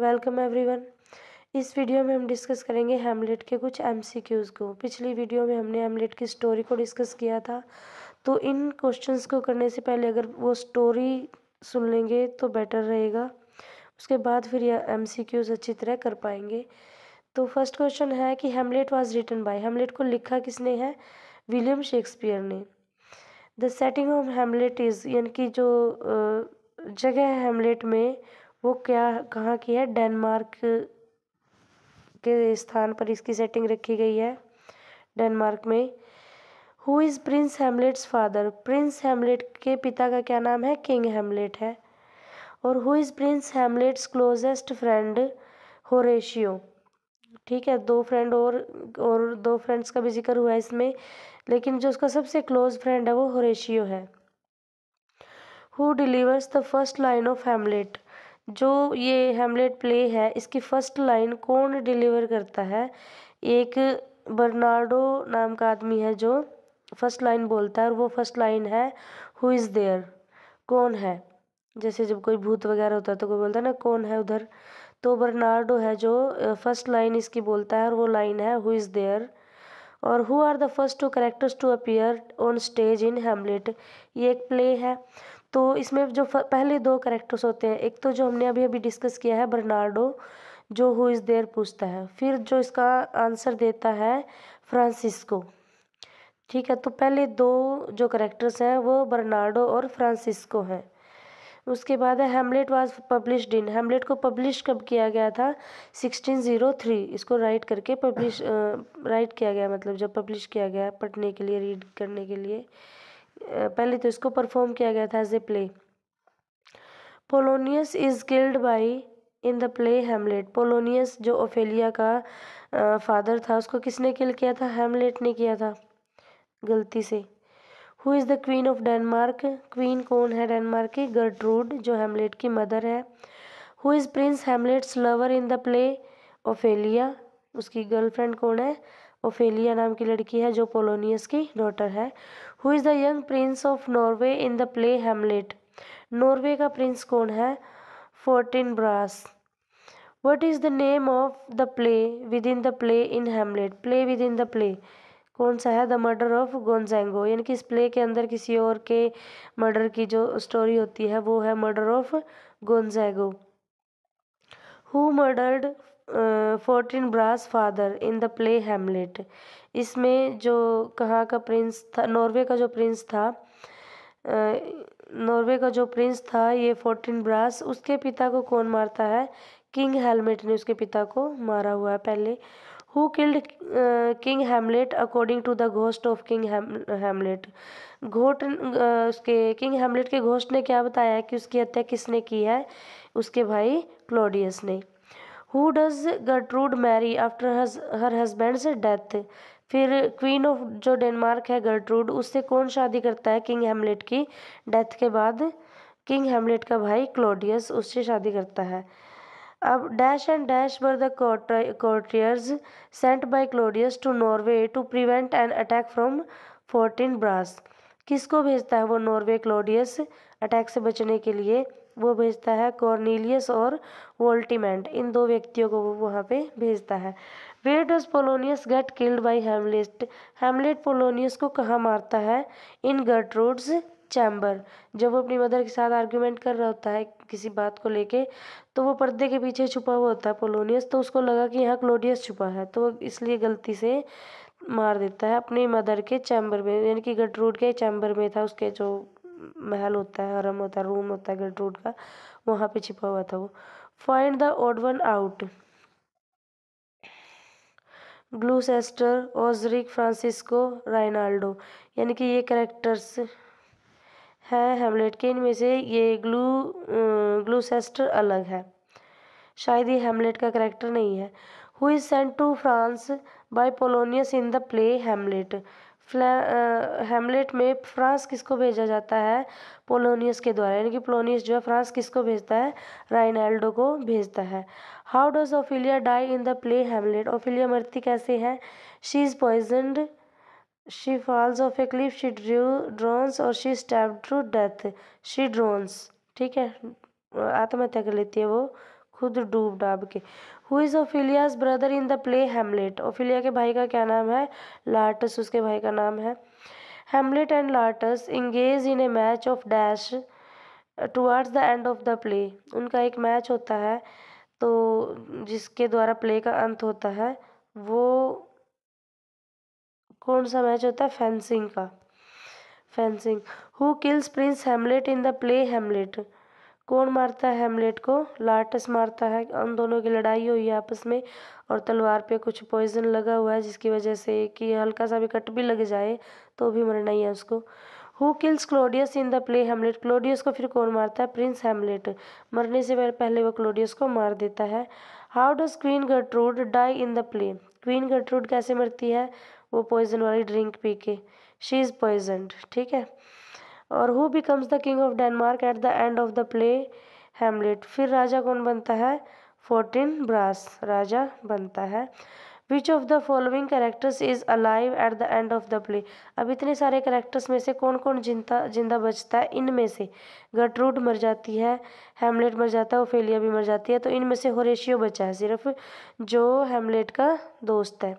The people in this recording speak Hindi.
वेलकम एवरीवन इस वीडियो में हम डिस्कस करेंगे हेमलेट के कुछ एमसीक्यूज़ को पिछली वीडियो में हमने हेमलेट की स्टोरी को डिस्कस किया था तो इन क्वेश्चंस को करने से पहले अगर वो स्टोरी सुन लेंगे तो बेटर रहेगा उसके बाद फिर यह एमसीक्यूज़ अच्छी तरह कर पाएंगे तो फर्स्ट क्वेश्चन है कि Hamlet was written by Hamlet को लिखा किसने है विलियम शेक्सपियर ने the setting of Hamlet is यानी कि जो जगह है हेमलेट में वो क्या कहाँ की है डेनमार्क के स्थान पर इसकी सेटिंग रखी गई है डेनमार्क में who is prince Hamlet's father prince Hamlet के पिता का क्या नाम है किंग हेमलेट है और who is prince Hamlet's closest friend Horatio ठीक है दो फ्रेंड और और दो फ्रेंड्स का भी जिक्र हुआ है इसमें लेकिन जो उसका सबसे क्लोज फ्रेंड है वो होरेशियो है who delivers the first line of Hamlet जो ये हेमलेट प्ले है इसकी फर्स्ट लाइन कौन डिलीवर करता है एक बर्नार्डो नाम का आदमी है जो फर्स्ट लाइन बोलता है और वो फर्स्ट लाइन है हु इज़ देयर कौन है जैसे जब कोई भूत वगैरह होता है तो कोई बोलता है ना कौन है उधर तो बर्नाडो है जो फर्स्ट लाइन इसकी बोलता है और वो लाइन है हु इज़ देयर और who are the first two characters to appear on stage in Hamlet ये एक प्ले है तो इसमें जो पहले दो करेक्टर्स होते हैं एक तो जो हमने अभी अभी डिस्कस किया है बर्नार्डो जो हु इज़ देर पूछता है फिर जो इसका आंसर देता है फ्रांसिस्को ठीक है तो पहले दो जो करेक्टर्स हैं वो बर्नार्डो और फ्रांसिस्को हैं उसके बाद है हेमलेट वाज पब्लिश इन हेमलेट को पब्लिश कब किया गया था सिक्सटीन ज़ीरो थ्री इसको राइट करके पब्लिश राइट किया गया मतलब जब पब्लिश किया गया पढ़ने के लिए रीड करने के लिए पहले तो इसको परफॉर्म किया गया था as a play Polonius is killed by in the play Hamlet Polonius जो ओफेलिया का फादर था उसको किसने किल किया था हेमलेट ने किया था गलती से who is the queen of Denmark queen कौन है डेनमार्क की गर्ट्रूड जो हेमलेट की मदर है who is prince Hamlet's lover in the play Ophelia उसकी गर्लफ्रेंड कौन है ओफेलिया नाम की लड़की है जो पोलोनियस की डॉटर है who is the young prince of Norway in the play Hamlet Norway का प्रिंस कौन है Fortinbras what is the name of the play within the play in Hamlet play within the play कौन सा है द मर्डर ऑफ गोन्जेंगो यानी कि इस प्ले के अंदर किसी और के मर्डर की जो स्टोरी होती है वो है murder of Gonzago who murdered Fortinbras father in the play Hamlet इसमें जो कहाँ का प्रिंस था नॉर्वे का जो प्रिंस था नॉर्वे uh, का जो प्रिंस था ये फोर्टीन ब्रास उसके पिता को कौन मारता है किंग हेलमेट ने उसके पिता को मारा हुआ है पहले who killed king Hamlet according to the ghost of king Hamlet ghost uh, उसके किंग हेमलेट के घोस्ट ने क्या बताया कि उसकी हत्या किसने की है उसके भाई क्लोडियस ने who does Gertrude marry after her husband's death फिर क्वीन ऑफ जो डेनमार्क है गर्ट्रूड उससे कौन शादी करता है किंग हेमलेट की डेथ के बाद किंग हेमलेट का भाई क्लोडियस उससे शादी करता है अब dash and dash were the courtiers sent by Claudius to Norway to prevent an attack from Fortinbras किसको भेजता है वो नॉर्वे क्लोडियस अटैक से बचने के लिए वो भेजता है कॉर्नीलियस और वोल्टीमेंट इन दो व्यक्तियों को वो वहाँ पे भेजता है where does Polonius get killed by Hamlet Hamlet Polonius को कहाँ मारता है इन रोड्स चैम्बर जब वो अपनी मदर के साथ आर्ग्यूमेंट कर रहा होता है किसी बात को लेके तो वो पर्दे के पीछे छुपा हुआ होता है पोलोनियस तो उसको लगा कि यहाँ क्लोडियस छुपा है तो वो इसलिए गलती से मार देता है अपनी मदर के चैम्बर में यानी कि गटरूड के चैम्बर में था उसके जो महल होता है हरम होता है रूम होता है गटरूट का वहाँ पे छिपा हुआ था वो find the odd one out Gloucester Osric Francisco Reynaldo यानी कि ये करेक्टर्स हैं हेमलेट के इनमें से ये ग्लू ग्लूसेस्टर अं, अलग है शायद ये हेमलेट का करेक्टर नहीं है who is sent to France by Polonius in the play Hamlet Hamlet में फ्रांस किसको भेजा जाता है पोलोनियस के द्वारा यानी कि पोलोनियस जो है फ्रांस किसको भेजता है राइनाल्डो को भेजता है how does Ophelia die in the play Hamlet Ophelia मरती कैसे है she is poisoned she falls off a cliff she drew drowns और she stabbed to death she drowns ठीक है आत्महत्या कर लेती है वो खुद डूब डाब के who is Ophelia's brother in the play Hamlet Ophelia के भाई का क्या नाम है लार्टस उसके भाई का नाम है Hamlet and Laertes engage in a match of dash towards the end of the play उनका एक मैच होता है तो जिसके द्वारा प्ले का अंत होता है वो कौन सा मैच होता है फेंसिंग का fencing who kills prince Hamlet in the play Hamlet कौन मारता है हेमलेट को लार्टस मारता है उन दोनों की लड़ाई हुई है आपस में और तलवार पे कुछ पॉइजन लगा हुआ है जिसकी वजह से कि हल्का सा भी कट भी लग जाए तो भी मरना ही है उसको who kills Claudius in the play Hamlet Claudius को फिर कौन मारता है प्रिंस हेमलेट मरने से पहले वो क्लोडियस को मार देता है how does queen Gertrude die in the play queen Gertrude कैसे मरती है वो पॉइजन वाली ड्रिंक पी के शी इज़ पॉइजनड ठीक है और who becomes the king of Denmark at the end of the play Hamlet फिर राजा कौन बनता है फोर्टीन ब्रास राजा बनता है which of the following characters is alive at the end of the play अब इतने सारे करेक्टर्स में से कौन कौन जिंदा जिंदा बचता है इनमें से गटरूड मर जाती है हेमलेट मर जाता है ओफेलिया भी मर जाती है तो इनमें से होरेशियो बचा है सिर्फ जो हेमलेट का दोस्त है